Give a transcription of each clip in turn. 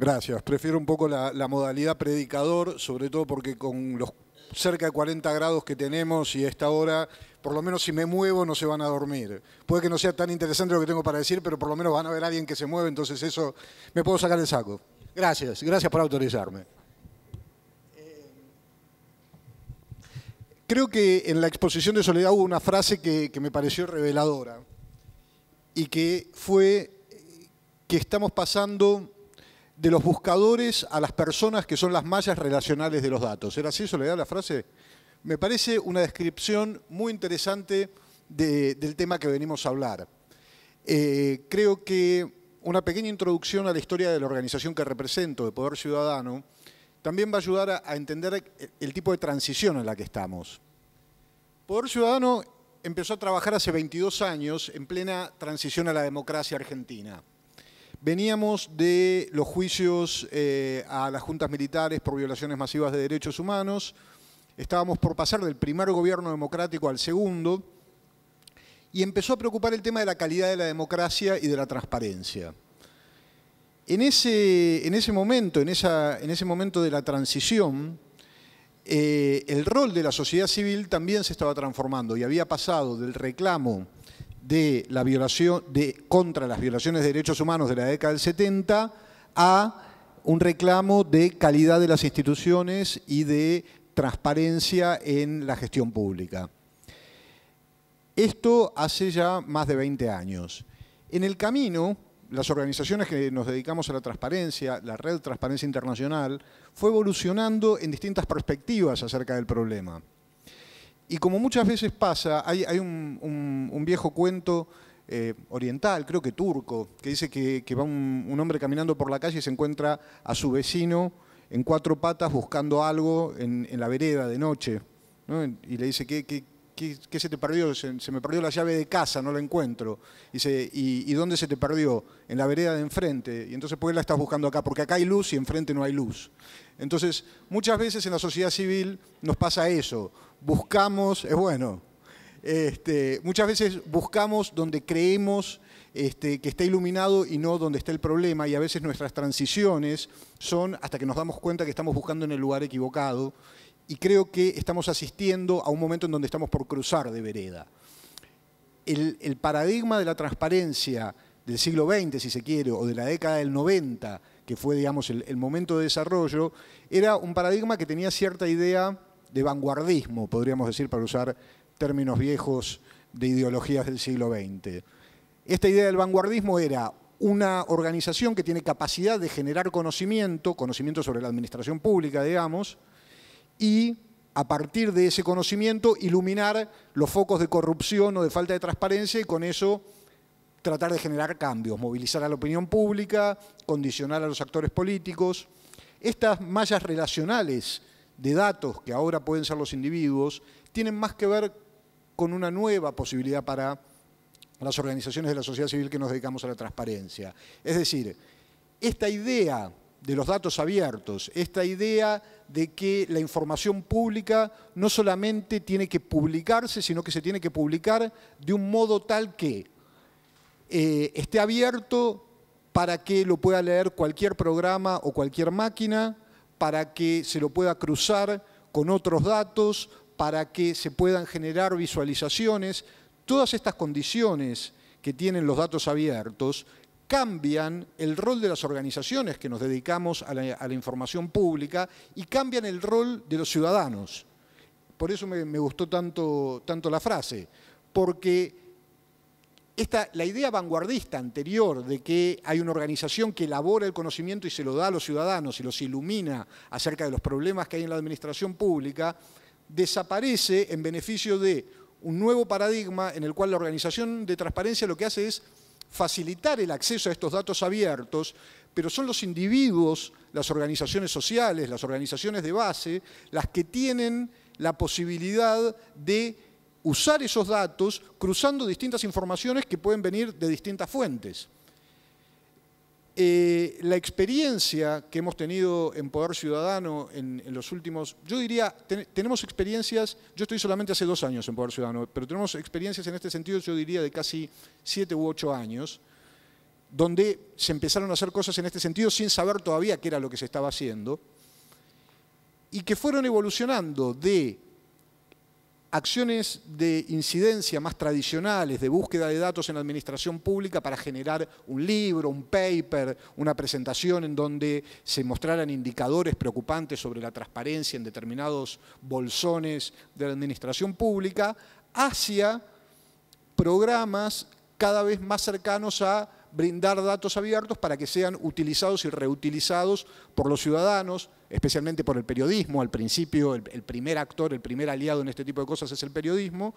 Gracias. Prefiero un poco la, modalidad predicador, sobre todo porque con los cerca de 40 grados que tenemos y esta hora, por lo menos si me muevo no se van a dormir. Puede que no sea tan interesante lo que tengo para decir, pero por lo menos van a ver a alguien que se mueve, entonces eso me puedo sacar el saco. Gracias, gracias por autorizarme. Creo que en la exposición de Soledad hubo una frase que me pareció reveladora y que fue que estamos pasando de los buscadores a las personas que son las mallas relacionales de los datos. ¿Era así, ¿Le da la frase? Me parece una descripción muy interesante del tema que venimos a hablar. Eh, creo que una pequeña introducción a la historia de la organización que represento, de Poder Ciudadano, también va a ayudar a entender el tipo de transición en la que estamos. Poder Ciudadano empezó a trabajar hace 22 años en plena transición a la democracia argentina. Veníamos de los juicios eh, a las juntas militares por violaciones masivas de derechos humanos. Estábamos por pasar del primer gobierno democrático al segundo. Y empezó a preocupar el tema de la calidad de la democracia y de la transparencia. En ese, en ese momento, en, en ese momento de la transición, eh, el rol de la sociedad civil también se estaba transformando y había pasado del reclamo de la violación de, contra las violaciones de derechos humanos de la década del 70 a un reclamo de calidad de las instituciones y de transparencia en la gestión pública. Esto hace ya más de 20 años. En el camino, las organizaciones que nos dedicamos a la transparencia, la Red Transparencia Internacional, fue evolucionando en distintas perspectivas acerca del problema. Y como muchas veces pasa, hay, un, viejo cuento eh, oriental, creo que turco, que dice que, va un, hombre caminando por la calle y se encuentra a su vecino en cuatro patas buscando algo en, la vereda de noche. Y le dice, ¿qué, se te perdió? Se, me perdió la llave de casa, no la encuentro. Y dice, ¿Y, ¿y, dónde se te perdió? En la vereda de enfrente. Y entonces, ¿por pues, qué la estás buscando acá? Porque acá hay luz y enfrente no hay luz. Entonces, muchas veces en la sociedad civil nos pasa eso buscamos, es bueno, este, muchas veces buscamos donde creemos este, que está iluminado y no donde está el problema, y a veces nuestras transiciones son hasta que nos damos cuenta que estamos buscando en el lugar equivocado, y creo que estamos asistiendo a un momento en donde estamos por cruzar de vereda. El, paradigma de la transparencia del siglo XX, si se quiere, o de la década del 90, que fue, digamos, el momento de desarrollo, era un paradigma que tenía cierta idea de vanguardismo, podríamos decir, para usar términos viejos de ideologías del siglo XX. Esta idea del vanguardismo era una organización que tiene capacidad de generar conocimiento, conocimiento sobre la administración pública, digamos, y a partir de ese conocimiento iluminar los focos de corrupción o de falta de transparencia y con eso tratar de generar cambios, movilizar a la opinión pública, condicionar a los actores políticos. Estas mallas relacionales de datos que ahora pueden ser los individuos, tienen más que ver con una nueva posibilidad para las organizaciones de la sociedad civil que nos dedicamos a la transparencia. Es decir, esta idea de los datos abiertos, esta idea de que la información pública no solamente tiene que publicarse, sino que se tiene que publicar de un modo tal que eh, esté abierto para que lo pueda leer cualquier programa o cualquier máquina, para que se lo pueda cruzar con otros datos, para que se puedan generar visualizaciones. Todas estas condiciones que tienen los datos abiertos cambian el rol de las organizaciones que nos dedicamos a la, información pública y cambian el rol de los ciudadanos. Por eso me, gustó tanto, tanto la frase, porque la idea vanguardista anterior de que hay una organización que elabora el conocimiento y se lo da a los ciudadanos y los ilumina acerca de los problemas que hay en la administración pública, desaparece en beneficio de un nuevo paradigma en el cual la organización de transparencia lo que hace es facilitar el acceso a estos datos abiertos, pero son los individuos, las organizaciones sociales, las organizaciones de base, las que tienen la posibilidad de usar esos datos cruzando distintas informaciones que pueden venir de distintas fuentes. Eh, la experiencia que hemos tenido en Poder Ciudadano en, los últimos, yo diría, tenemos experiencias, yo estoy solamente hace dos años en Poder Ciudadano, pero tenemos experiencias en este sentido, yo diría, de casi siete u ocho años, donde se empezaron a hacer cosas en este sentido sin saber todavía qué era lo que se estaba haciendo, y que fueron evolucionando de acciones de incidencia más tradicionales, de búsqueda de datos en la administración pública para generar un libro, un paper, una presentación en donde se mostraran indicadores preocupantes sobre la transparencia en determinados bolsones de la administración pública, hacia programas cada vez más cercanos a brindar datos abiertos para que sean utilizados y reutilizados por los ciudadanos, especialmente por el periodismo. Al principio el, primer actor, el primer aliado en este tipo de cosas es el periodismo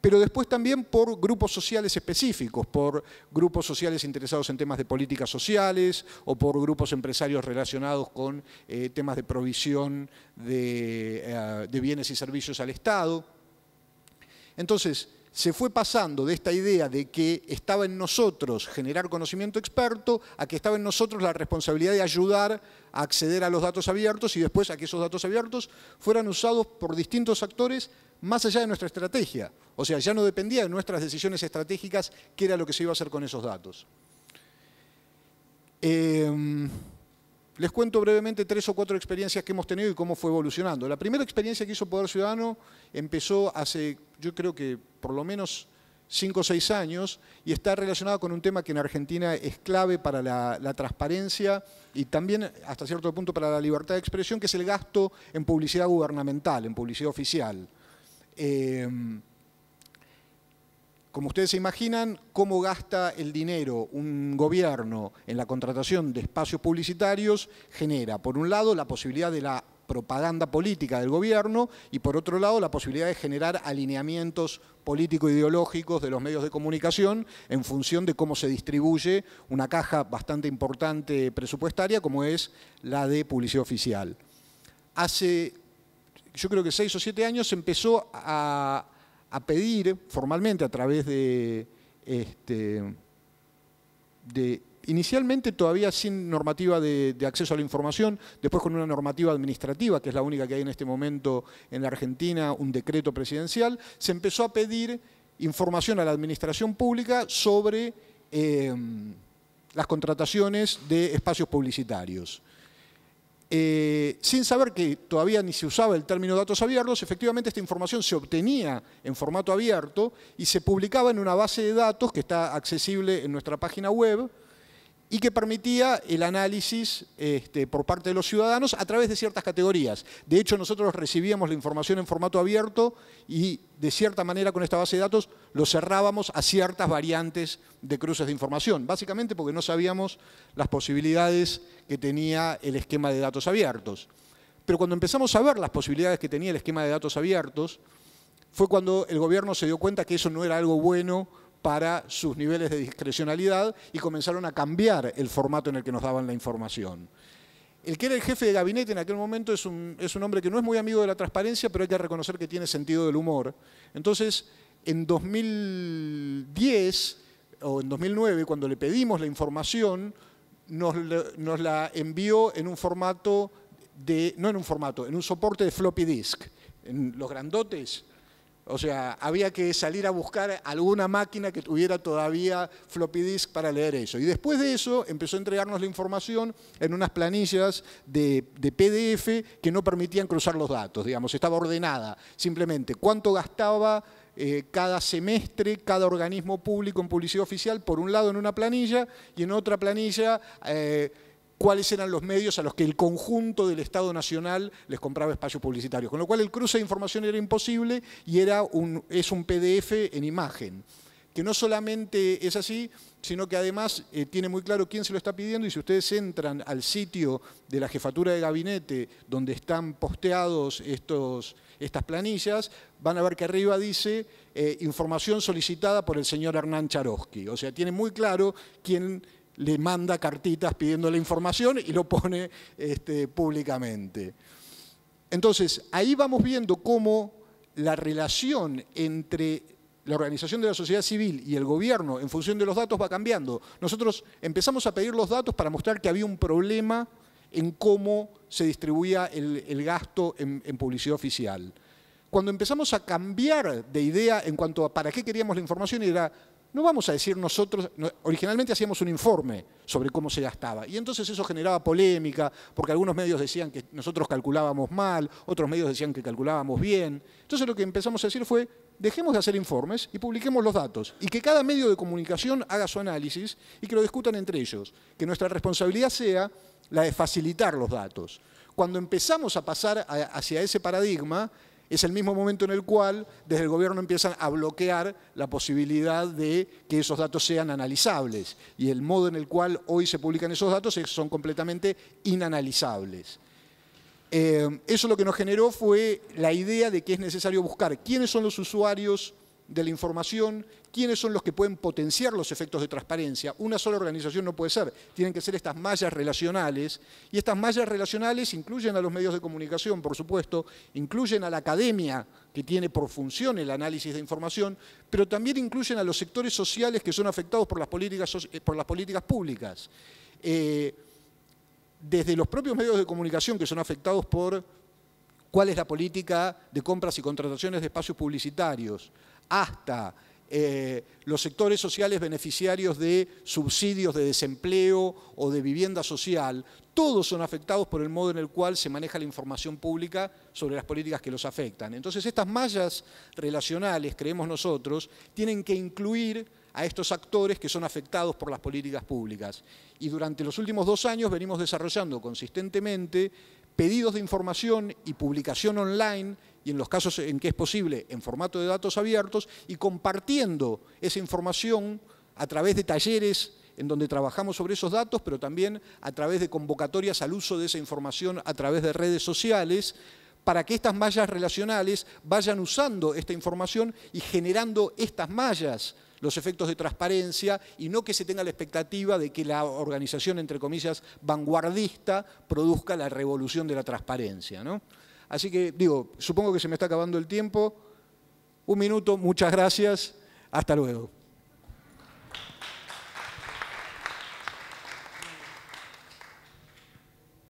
pero después también por grupos sociales específicos, por grupos sociales interesados en temas de políticas sociales o por grupos empresarios relacionados con eh, temas de provisión de, eh, de bienes y servicios al Estado. Entonces, se fue pasando de esta idea de que estaba en nosotros generar conocimiento experto a que estaba en nosotros la responsabilidad de ayudar a acceder a los datos abiertos y después a que esos datos abiertos fueran usados por distintos actores más allá de nuestra estrategia. O sea, ya no dependía de nuestras decisiones estratégicas qué era lo que se iba a hacer con esos datos. Eh, les cuento brevemente tres o cuatro experiencias que hemos tenido y cómo fue evolucionando. La primera experiencia que hizo Poder Ciudadano empezó hace, yo creo que por lo menos cinco o seis años y está relacionada con un tema que en Argentina es clave para la, transparencia y también hasta cierto punto para la libertad de expresión, que es el gasto en publicidad gubernamental, en publicidad oficial. Eh, como ustedes se imaginan, cómo gasta el dinero un gobierno en la contratación de espacios publicitarios genera, por un lado, la posibilidad de la propaganda política del gobierno y por otro lado la posibilidad de generar alineamientos político-ideológicos de los medios de comunicación en función de cómo se distribuye una caja bastante importante presupuestaria como es la de publicidad oficial. Hace, yo creo que seis o siete años, empezó a a pedir formalmente a través de, este, inicialmente todavía sin normativa de, acceso a la información, después con una normativa administrativa, que es la única que hay en este momento en la Argentina, un decreto presidencial, se empezó a pedir información a la administración pública sobre em, las contrataciones de espacios publicitarios. Eh, sin saber que todavía ni se usaba el término datos abiertos, efectivamente esta información se obtenía en formato abierto y se publicaba en una base de datos que está accesible en nuestra página web, y que permitía el análisis este, por parte de los ciudadanos a través de ciertas categorías. De hecho, nosotros recibíamos la información en formato abierto y de cierta manera con esta base de datos lo cerrábamos a ciertas variantes de cruces de información, básicamente porque no sabíamos las posibilidades que tenía el esquema de datos abiertos. Pero cuando empezamos a ver las posibilidades que tenía el esquema de datos abiertos, fue cuando el gobierno se dio cuenta que eso no era algo bueno para sus niveles de discrecionalidad y comenzaron a cambiar el formato en el que nos daban la información. El que era el jefe de gabinete en aquel momento es un, hombre que no es muy amigo de la transparencia, pero hay que reconocer que tiene sentido del humor. Entonces, en 2010 o en 2009, cuando le pedimos la información, nos, la envió en un formato de, no en un formato, en un soporte de floppy disk. En los grandotes o sea, había que salir a buscar alguna máquina que tuviera todavía floppy disk para leer eso. Y después de eso empezó a entregarnos la información en unas planillas de, PDF que no permitían cruzar los datos, digamos, estaba ordenada. Simplemente cuánto gastaba eh, cada semestre, cada organismo público en publicidad oficial, por un lado en una planilla y en otra planilla... Eh, cuáles eran los medios a los que el conjunto del Estado Nacional les compraba espacios publicitarios. Con lo cual el cruce de información era imposible y era un, es un PDF en imagen, que no solamente es así, sino que además eh, tiene muy claro quién se lo está pidiendo y si ustedes entran al sitio de la jefatura de gabinete donde están posteados estos, estas planillas, van a ver que arriba dice eh, información solicitada por el señor Hernán Charosky. O sea, tiene muy claro quién le manda cartitas pidiendo la información y lo pone este, públicamente. Entonces, ahí vamos viendo cómo la relación entre la organización de la sociedad civil y el gobierno en función de los datos va cambiando. Nosotros empezamos a pedir los datos para mostrar que había un problema en cómo se distribuía el, gasto en, en, publicidad oficial. Cuando empezamos a cambiar de idea en cuanto a para qué queríamos la información, era no vamos a decir nosotros, originalmente hacíamos un informe sobre cómo se gastaba y entonces eso generaba polémica porque algunos medios decían que nosotros calculábamos mal, otros medios decían que calculábamos bien. Entonces lo que empezamos a decir fue, dejemos de hacer informes y publiquemos los datos y que cada medio de comunicación haga su análisis y que lo discutan entre ellos, que nuestra responsabilidad sea la de facilitar los datos. Cuando empezamos a pasar hacia ese paradigma, es el mismo momento en el cual desde el gobierno empiezan a bloquear la posibilidad de que esos datos sean analizables y el modo en el cual hoy se publican esos datos es son completamente inanalizables. Eh, eso lo que nos generó fue la idea de que es necesario buscar quiénes son los usuarios de la información, quiénes son los que pueden potenciar los efectos de transparencia. Una sola organización no puede ser, tienen que ser estas mallas relacionales, y estas mallas relacionales incluyen a los medios de comunicación, por supuesto, incluyen a la academia, que tiene por función el análisis de información, pero también incluyen a los sectores sociales que son afectados por las políticas, eh, por las políticas públicas. Eh, desde los propios medios de comunicación que son afectados por cuál es la política de compras y contrataciones de espacios publicitarios, hasta eh, los sectores sociales beneficiarios de subsidios de desempleo o de vivienda social, todos son afectados por el modo en el cual se maneja la información pública sobre las políticas que los afectan. Entonces estas mallas relacionales, creemos nosotros, tienen que incluir a estos actores que son afectados por las políticas públicas. Y durante los últimos dos años venimos desarrollando consistentemente pedidos de información y publicación online y en los casos en que es posible, en formato de datos abiertos y compartiendo esa información a través de talleres en donde trabajamos sobre esos datos, pero también a través de convocatorias al uso de esa información a través de redes sociales, para que estas mallas relacionales vayan usando esta información y generando estas mallas los efectos de transparencia y no que se tenga la expectativa de que la organización, entre comillas, vanguardista produzca la revolución de la transparencia. ¿no? Así que digo, supongo que se me está acabando el tiempo. Un minuto, muchas gracias. Hasta luego.